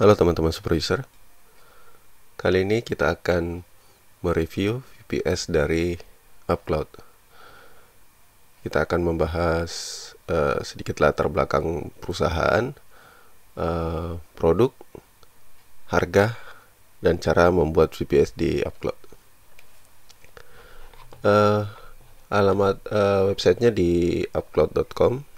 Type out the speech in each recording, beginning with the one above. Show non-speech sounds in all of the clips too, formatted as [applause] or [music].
Halo teman-teman User Kali ini kita akan mereview VPS dari UpCloud Kita akan membahas uh, sedikit latar belakang perusahaan uh, Produk Harga Dan cara membuat VPS di UpCloud uh, Alamat uh, websitenya di upcloud.com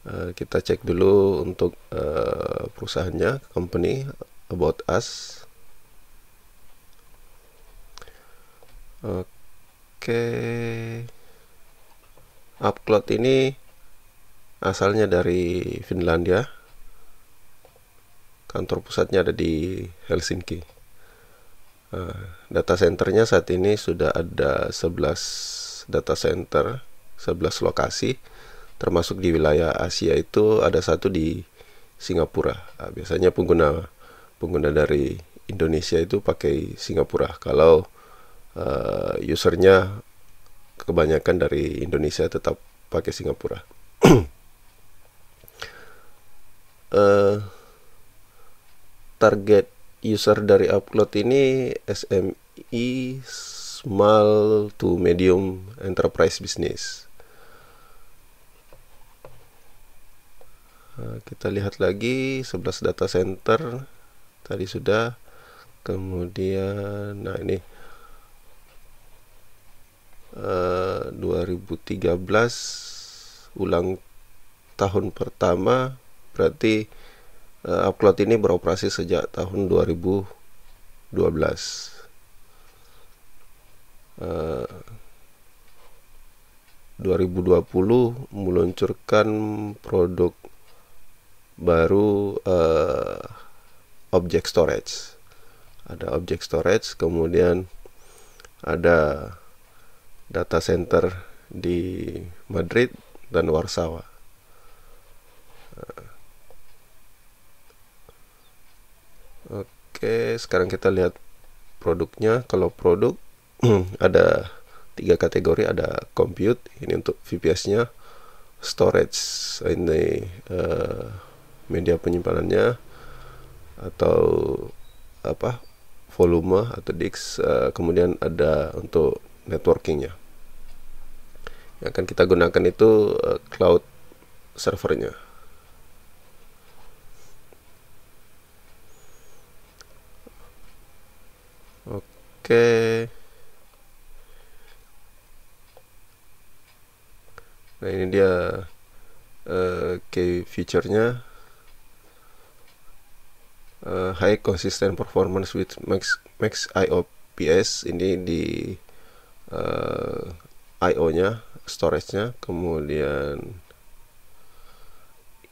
Eh, kita cek dulu untuk uh, perusahaannya company about us oke okay. upload ini asalnya dari Finlandia kantor pusatnya ada di Helsinki uh, data centernya saat ini sudah ada 11 data center 11 lokasi termasuk di wilayah Asia itu ada satu di Singapura. Nah, biasanya pengguna pengguna dari Indonesia itu pakai Singapura. Kalau uh, usernya kebanyakan dari Indonesia tetap pakai Singapura. uh, [clears throat] target user dari upload ini SMI small to medium enterprise business Eh, kita lihat lagi 11 data center tadi sudah kemudian nah ini uh, eh, 2013 ulang tahun pertama berarti uh, upload ini beroperasi sejak tahun 2012 uh, 2020 meluncurkan produk baru uh, eh, object storage ada object storage kemudian ada data center di Madrid dan Warsawa eh, oke sekarang kita lihat produknya kalau produk [clears throat] ada tiga kategori ada compute ini untuk VPS nya storage ini uh, media penyimpanannya atau apa volume atau disk uh, kemudian ada untuk networkingnya yang akan kita gunakan itu uh, cloud servernya oke nah ini dia uh, key feature-nya uh, high consistent performance with max max IOPS ini di uh, eh, IO-nya, storage-nya, kemudian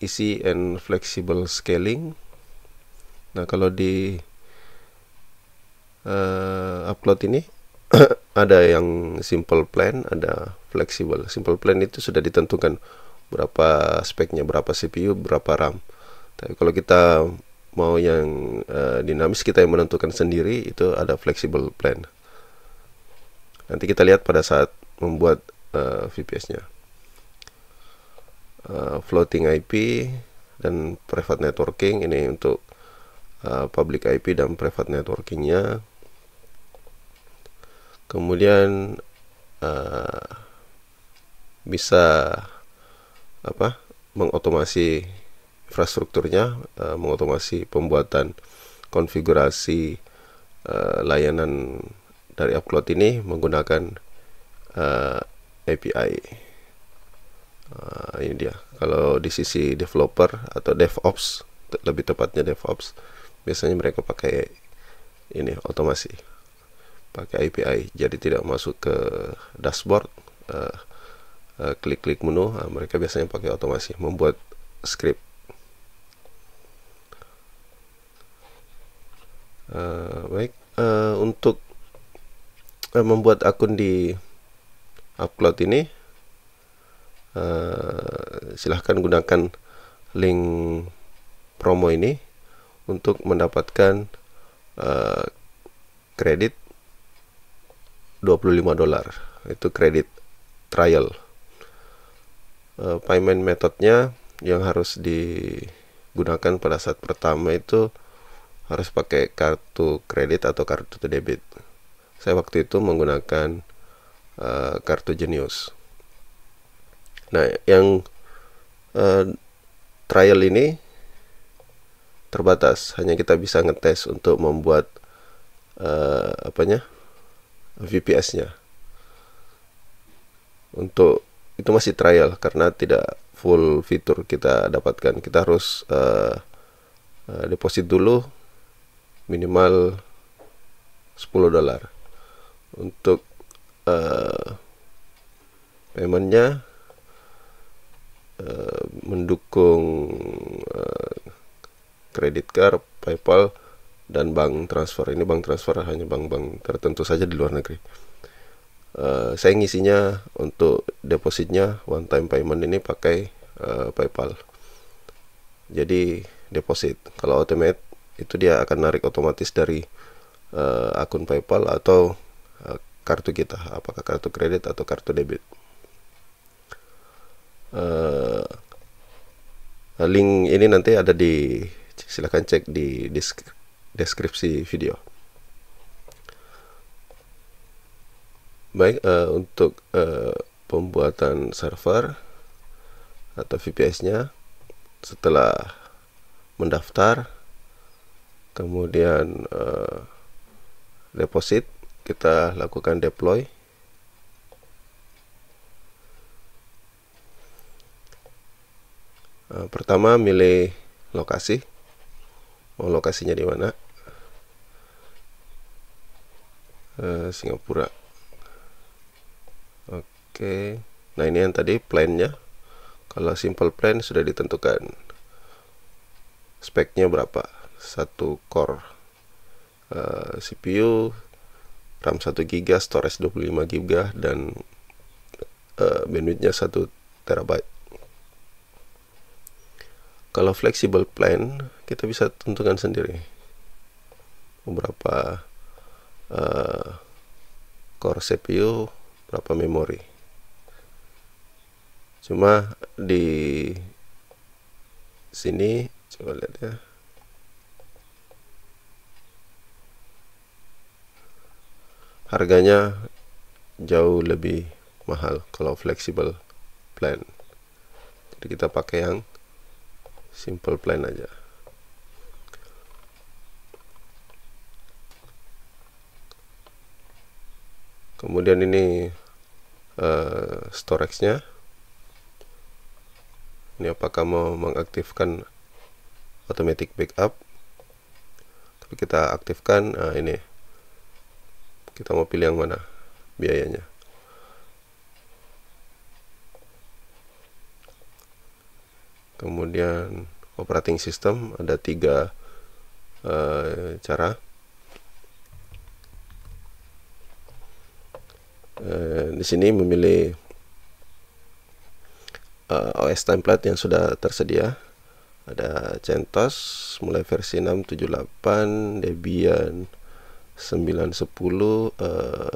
easy and flexible scaling. Nah, kalau di uh, upload ini [coughs] ada yang simple plan, ada flexible. Simple plan itu sudah ditentukan berapa speknya, berapa CPU, berapa RAM. Tapi kalau kita mau yang uh, dinamis kita yang menentukan sendiri itu ada flexible plan nanti kita lihat pada saat membuat uh, eh, VPS-nya uh, eh, floating IP dan private networking ini untuk uh, public IP dan private networking nya kemudian uh, bisa apa mengotomasi infrastrukturnya uh, mengotomasi pembuatan konfigurasi uh, layanan dari upload ini menggunakan uh, eh, API uh, ini dia kalau di sisi developer atau DevOps lebih tepatnya DevOps biasanya mereka pakai ini otomasi pakai API jadi tidak masuk ke dashboard klik-klik uh, uh, menu uh, mereka biasanya pakai otomasi membuat script uh, baik uh, untuk uh, membuat akun di upload ini uh, silahkan gunakan link promo ini untuk mendapatkan uh, kredit 25 dolar itu kredit trial uh, payment methodnya yang harus digunakan pada saat pertama itu harus pakai kartu kredit atau kartu debit. Saya waktu itu menggunakan uh, kartu Genius. Nah, yang uh, trial ini terbatas, hanya kita bisa ngetes untuk membuat uh, apanya VPS-nya. Untuk itu masih trial karena tidak full fitur kita dapatkan. Kita harus deposit dulu minimal 10 dolar untuk uh, paymentnya uh, mendukung kredit eh, uh, card PayPal dan bank transfer ini bank transfer hanya bank-bank tertentu saja di luar negeri uh, saya ngisinya untuk depositnya one time payment ini pakai uh, PayPal jadi deposit kalau automate itu dia akan narik otomatis dari uh, akun PayPal atau uh, kartu kita, apakah kartu kredit atau kartu debit. Uh, link ini nanti ada di silahkan cek di deskripsi video. Baik uh, untuk uh, pembuatan server atau VPS-nya setelah mendaftar kemudian uh, deposit kita lakukan deploy uh, pertama milih lokasi mau lokasinya di mana uh, Singapura oke nah ini yang tadi plannya kalau simple plan sudah ditentukan speknya berapa satu core uh, eh, CPU RAM 1 GB storage 25 GB dan uh, bandwidthnya 1 terabyte kalau flexible plan kita bisa tentukan sendiri berapa uh, eh, core CPU berapa memori cuma di sini coba lihat ya harganya jauh lebih mahal kalau flexible plan jadi kita pakai yang simple plan aja kemudian ini uh, eh, storage nya ini apakah mau mengaktifkan automatic backup tapi kita aktifkan nah ini kita mau pilih yang mana biayanya kemudian operating system ada tiga uh, cara uh, di sini memilih uh, eh, OS template yang sudah tersedia ada CentOS mulai versi 678 Debian 910 uh, eh,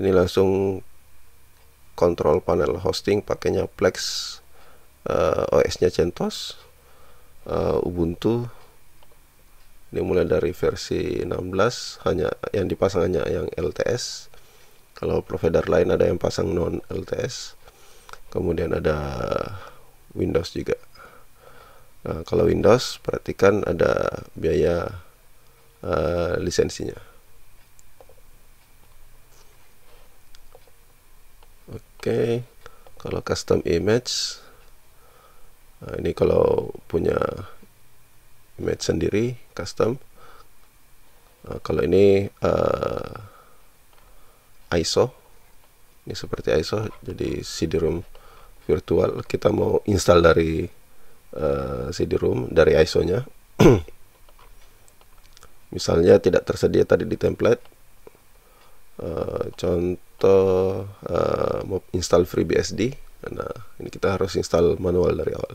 ini langsung kontrol panel hosting pakainya Plex uh, eh, OS-nya CentOS uh, Ubuntu ini mulai dari versi 16 hanya yang dipasang hanya yang LTS kalau provider lain ada yang pasang non LTS kemudian ada Windows juga nah, kalau Windows perhatikan ada biaya uh, lisensinya okay. kalau custom image nah ini kalau punya image sendiri custom nah, kalau ini uh, eh, ISO ini seperti ISO jadi CD-ROM virtual kita mau install dari uh, eh, CD-ROM dari ISO nya [clears throat] misalnya tidak tersedia tadi di template uh, contoh atau uh, eh, mau install FreeBSD karena ini kita harus install manual dari awal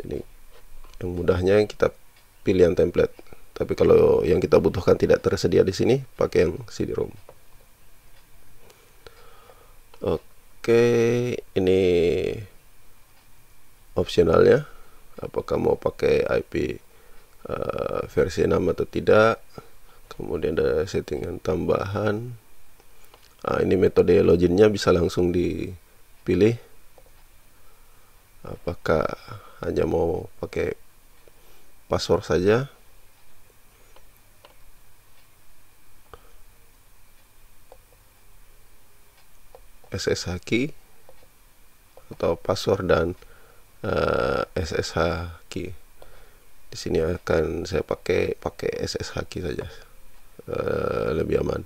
jadi yang mudahnya kita pilih yang template tapi kalau yang kita butuhkan tidak tersedia di sini pakai yang CD-ROM oke ini opsionalnya apakah mau pakai IP uh, eh, versi 6 atau tidak kemudian ada settingan tambahan nah, ini metode loginnya bisa langsung dipilih apakah hanya mau pakai password saja SSH key atau password dan uh, eh, SSH key di sini akan saya pakai pakai SSH key saja Eh, lebih aman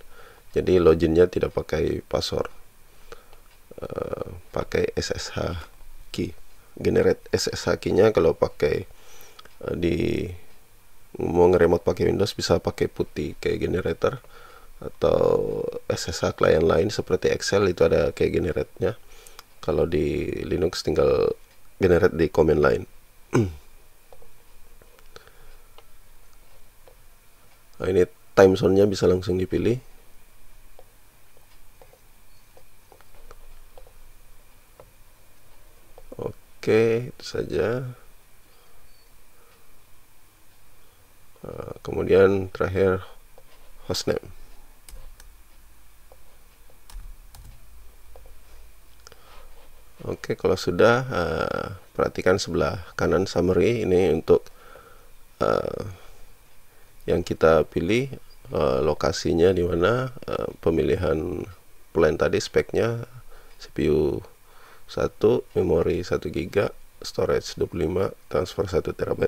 jadi loginnya tidak pakai password uh, pakai SSH key generate SSH key-nya kalau pakai uh, di mau ngeremot pakai Windows bisa pakai putih kayak generator atau SSH klien lain seperti Excel itu ada kayak generate-nya kalau di Linux tinggal generate di command line [clears throat] nah, ini time zone-nya bisa langsung dipilih oke itu saja eh, kemudian terakhir hostname Oke, kalau sudah eh, perhatikan sebelah kanan summary ini untuk eh, yang kita pilih Eh, lokasinya di mana uh, pemilihan plan tadi speknya CPU 1 memori 1 GB storage 25 transfer 1 TB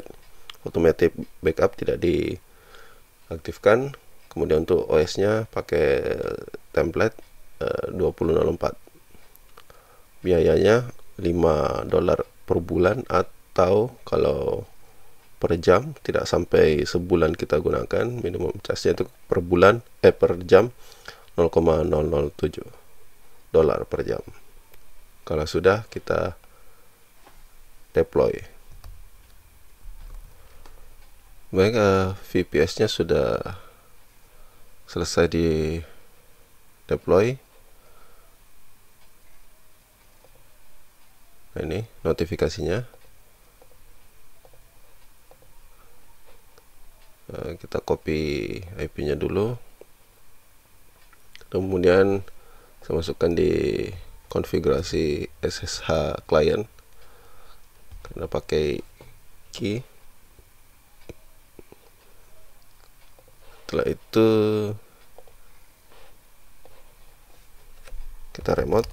automatic backup tidak diaktifkan kemudian untuk OS nya pakai template eh, uh, 2004 biayanya 5 dolar per bulan atau kalau per jam tidak sampai sebulan kita gunakan minimum charge-nya itu per bulan eh per jam 0,007 dolar per jam kalau sudah kita deploy baik uh, eh, VPS nya sudah selesai di deploy nah, ini notifikasinya Eh, kita copy IP-nya dulu kemudian saya masukkan di konfigurasi SSH client karena pakai key setelah itu kita remote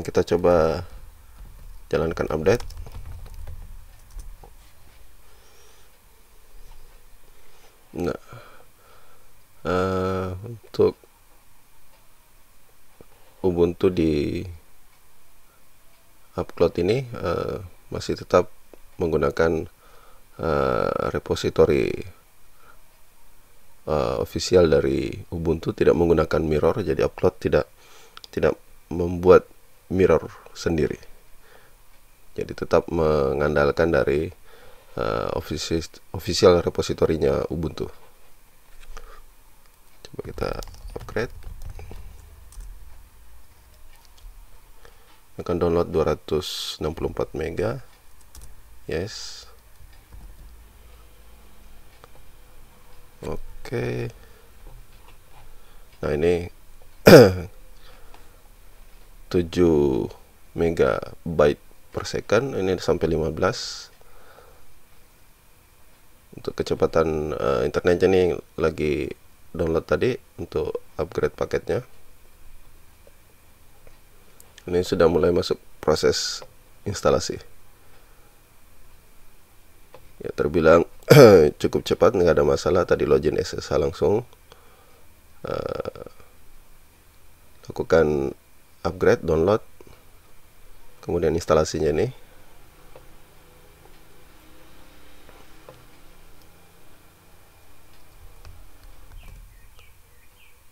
sekarang kita coba jalankan update nah uh, untuk Ubuntu di upload ini uh, masih tetap menggunakan uh, repository uh, official dari Ubuntu tidak menggunakan mirror jadi upload tidak tidak membuat mirror sendiri jadi tetap mengandalkan dari uh, official, official repositorinya Ubuntu coba kita upgrade akan download 264 mega yes oke okay. nah ini [clears throat] 7 megabyte per second ini sampai 15 untuk kecepatan uh, internetnya ini lagi download tadi untuk upgrade paketnya ini sudah mulai masuk proses instalasi ya terbilang [clears throat] cukup cepat nggak ada masalah tadi login SSH langsung uh, lakukan upgrade download kemudian instalasinya ini.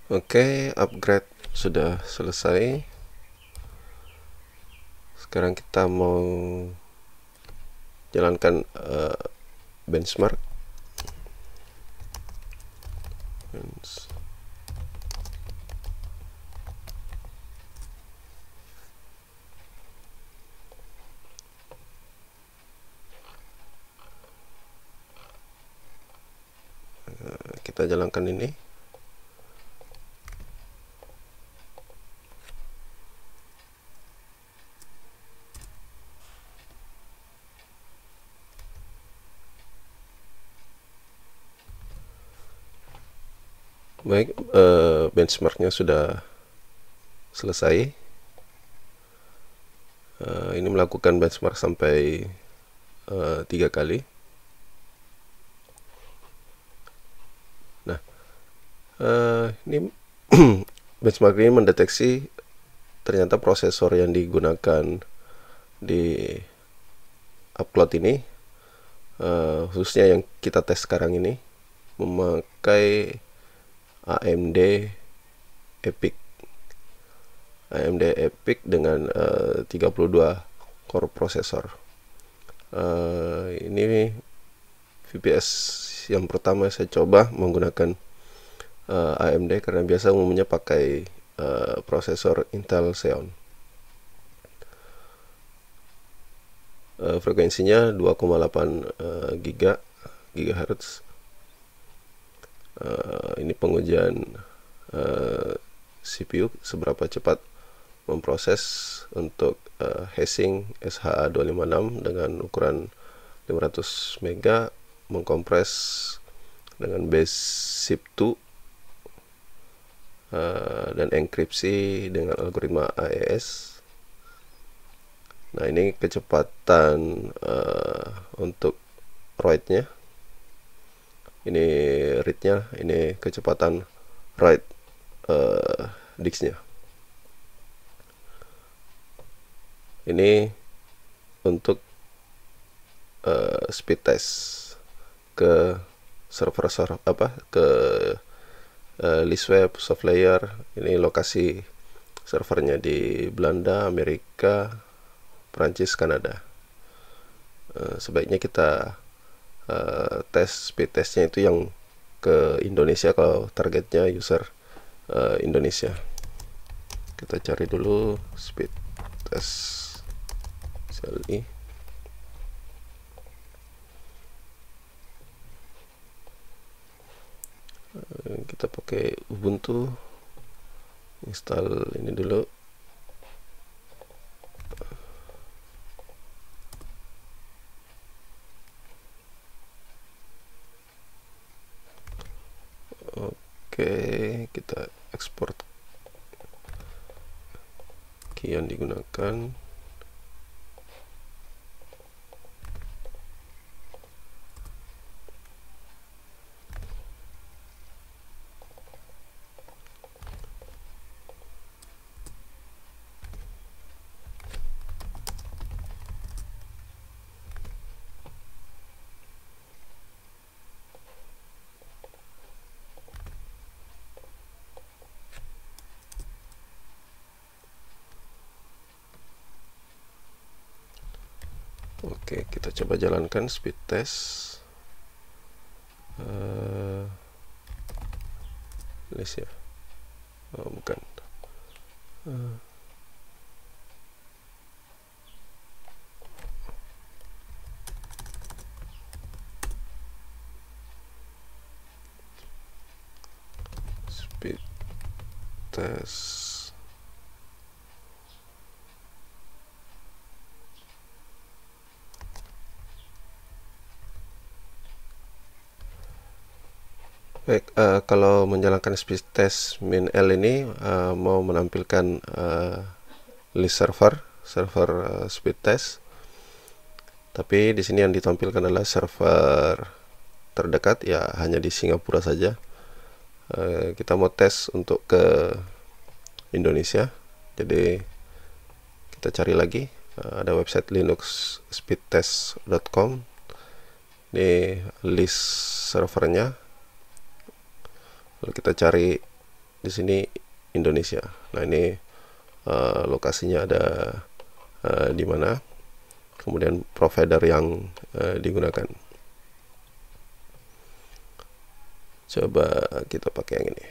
Oke, okay, upgrade sudah selesai. Sekarang kita mau jalankan uh, Benchmark. kita jalankan ini baik eh, benchmarknya sudah selesai eh, ini melakukan benchmark sampai eh, tiga kali uh, ini [clears throat] benchmark ini mendeteksi ternyata prosesor yang digunakan di upload ini uh, khususnya yang kita tes sekarang ini memakai AMD EPIC AMD EPIC dengan eh, uh, 32 core prosesor uh, ini VPS yang pertama saya coba menggunakan uh, eh, AMD karena biasa umumnya pakai uh, prosesor Intel Xeon. Uh, frekuensinya 2,8 uh, giga Uh, ini pengujian uh, CPU seberapa cepat memproses untuk uh, hashing SHA256 dengan ukuran 500 mega mengkompres dengan base SIP2 uh, dan enkripsi dengan algoritma AES. Nah ini kecepatan uh, untuk write-nya. Ini read-nya, ini kecepatan write uh, eh, disk-nya. Ini untuk uh, speed test ke server server apa ke uh, eh, web soft layer ini lokasi servernya di Belanda, Amerika, Prancis, Kanada. Uh, sebaiknya kita uh, tes speed testnya itu yang ke Indonesia kalau targetnya user uh, Indonesia. Kita cari dulu speed test Eh, kita pakai Ubuntu install ini dulu oke kita ekspor kian digunakan jalankan speed test uh, list ya oh bukan uh. speed test Baik, uh, kalau menjalankan speed test min L ini uh, mau menampilkan uh, list server, server uh, speed test. Tapi di sini yang ditampilkan adalah server terdekat ya hanya di Singapura saja. Uh, kita mau tes untuk ke Indonesia. Jadi kita cari lagi uh, ada website linuxspeedtest.com. Ini list servernya lalu kita cari di sini Indonesia nah ini uh, lokasinya ada uh, di mana kemudian provider yang uh, digunakan coba kita pakai yang ini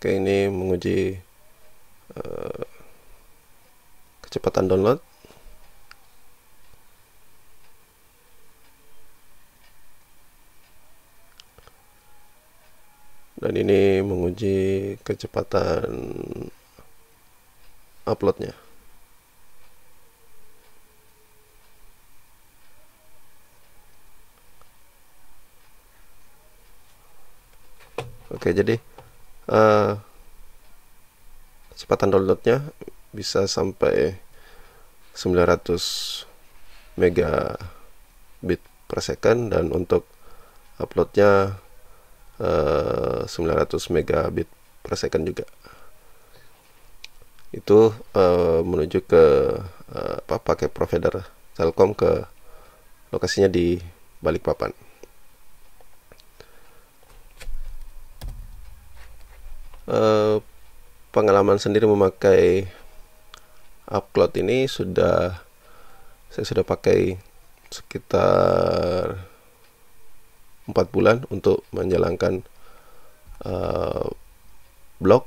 Oke, ini menguji uh, kecepatan download. Dan ini menguji kecepatan uploadnya. Oke, jadi uh, kecepatan downloadnya bisa sampai 900 megabit per second dan untuk uploadnya uh, eh, 900 megabit per second juga itu uh, menuju ke uh, apa pakai provider Telkom ke lokasinya di Balikpapan. Eh, pengalaman sendiri memakai upload ini sudah saya sudah pakai sekitar empat bulan untuk menjalankan uh, blog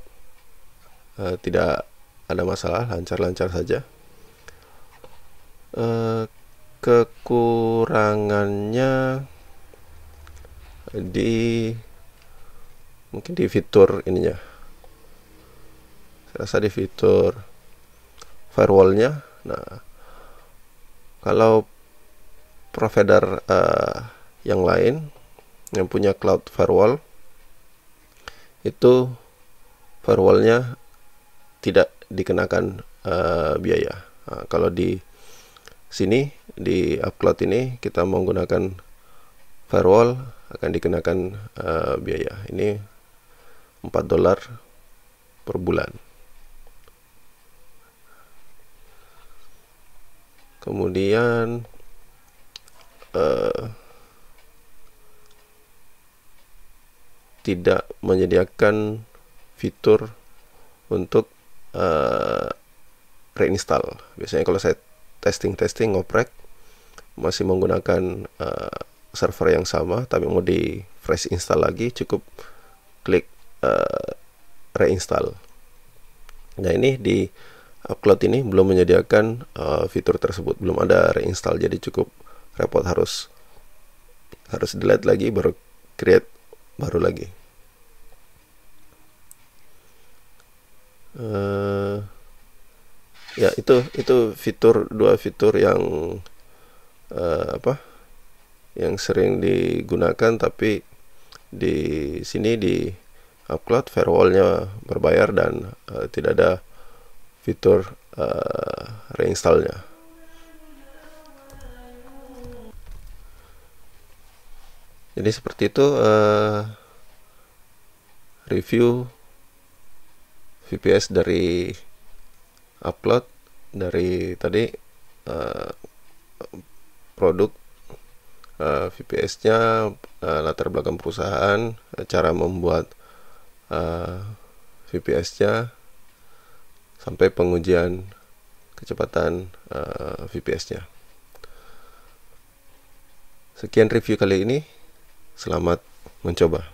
uh, tidak ada masalah lancar-lancar saja uh, kekurangannya di mungkin di fitur ininya rasa di fitur firewallnya nah kalau provider uh, yang lain yang punya cloud firewall itu firewallnya tidak dikenakan uh, biaya nah, kalau di sini di upload ini kita menggunakan firewall akan dikenakan uh, biaya ini 4 dolar per bulan kemudian uh, tidak menyediakan fitur untuk uh, reinstall biasanya kalau saya testing testing ngoprek masih menggunakan uh, server yang sama tapi mau di fresh install lagi cukup klik uh, reinstall nah ini di Upload ini belum menyediakan uh, fitur tersebut, belum ada reinstall jadi cukup repot harus harus delete lagi baru create baru lagi. Uh, ya itu itu fitur dua fitur yang uh, apa yang sering digunakan tapi di sini di upload firewallnya berbayar dan uh, tidak ada fitur uh, reinstallnya jadi seperti itu uh, review VPS dari upload dari tadi uh, produk uh, VPS-nya uh, latar belakang perusahaan cara membuat uh, VPS-nya sampai pengujian kecepatan uh, eh, VPS-nya. Sekian review kali ini. Selamat mencoba.